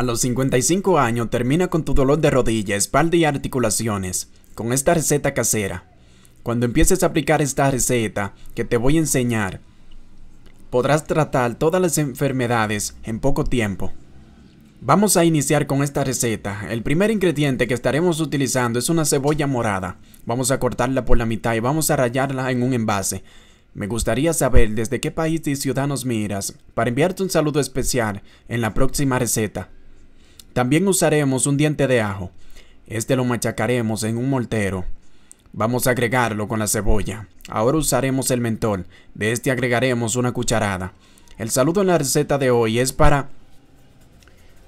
A los 55 años termina con tu dolor de rodilla, espalda y articulaciones con esta receta casera. Cuando empieces a aplicar esta receta que te voy a enseñar, podrás tratar todas las enfermedades en poco tiempo. Vamos a iniciar con esta receta. El primer ingrediente que estaremos utilizando es una cebolla morada. Vamos a cortarla por la mitad y vamos a rayarla en un envase. Me gustaría saber desde qué país y ciudad nos miras para enviarte un saludo especial en la próxima receta. También usaremos un diente de ajo. Este lo machacaremos en un moltero. Vamos a agregarlo con la cebolla. Ahora usaremos el mentol. De este agregaremos una cucharada. El saludo en la receta de hoy es para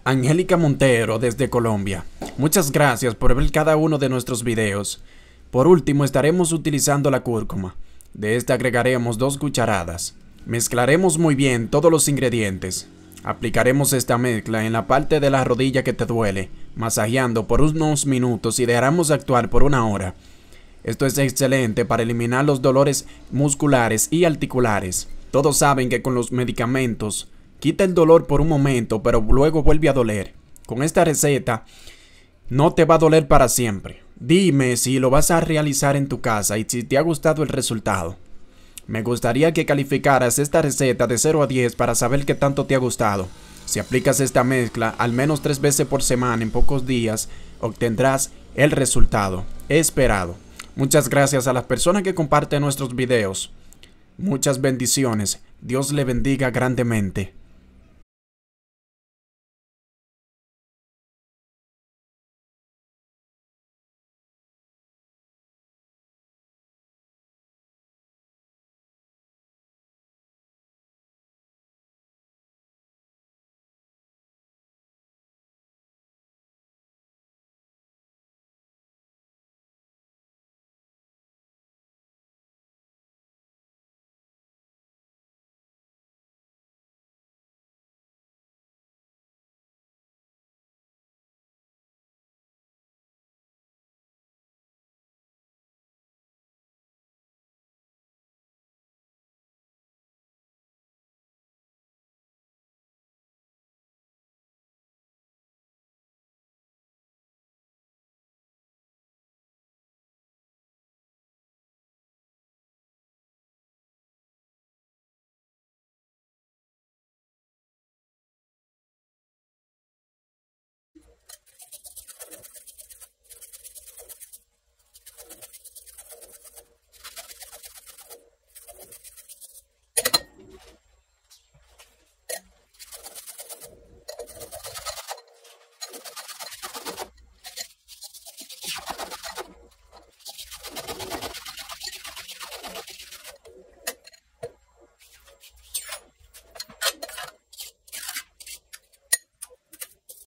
Angélica Montero desde Colombia. Muchas gracias por ver cada uno de nuestros videos. Por último estaremos utilizando la cúrcuma. De este agregaremos dos cucharadas. Mezclaremos muy bien todos los ingredientes. Aplicaremos esta mezcla en la parte de la rodilla que te duele, masajeando por unos minutos y dejaremos actuar por una hora. Esto es excelente para eliminar los dolores musculares y articulares. Todos saben que con los medicamentos quita el dolor por un momento, pero luego vuelve a doler. Con esta receta no te va a doler para siempre. Dime si lo vas a realizar en tu casa y si te ha gustado el resultado. Me gustaría que calificaras esta receta de 0 a 10 para saber qué tanto te ha gustado. Si aplicas esta mezcla al menos tres veces por semana en pocos días, obtendrás el resultado esperado. Muchas gracias a las personas que comparten nuestros videos. Muchas bendiciones. Dios le bendiga grandemente.